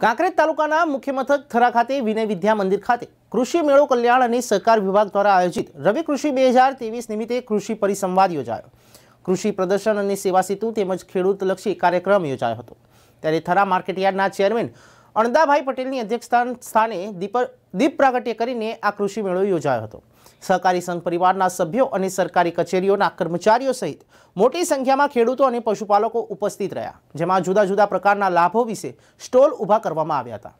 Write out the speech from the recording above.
કાંકરેજ તાલુકાના મુખ્ય મથક થરા ખાતે વિનય વિદ્યા મંદિર ખાતે કૃષિ મેળો કલ્યાણ અને સહકાર વિભાગ દ્વારા આયોજિત રવિ કૃષિ બે હજાર ત્રેવીસ નિમિત્તે કૃષિ પરિસંવાદ યોજાયો કૃષિ પ્રદર્શન અને સેવા સેતુ તેમજ ખેડૂતલક્ષી કાર્યક્રમ યોજાયો હતો ત્યારે થરા માર્કેટયાર્ડના ચેરમેન અણદાભાઈ પટેલની અધ્યક્ષસ્થાન સ્થાને દીપ દીપ પ્રાગટ્ય કરીને આ કૃષિ મેળો યોજાયો હતો સહકારી સંઘ પરિવારના સભ્યો અને સરકારી કચેરીઓના કર્મચારીઓ સહિત મોટી સંખ્યામાં ખેડૂતો અને પશુપાલકો ઉપસ્થિત રહ્યા જેમાં જુદા જુદા પ્રકારના લાભો વિશે સ્ટોલ ઊભા કરવામાં આવ્યા હતા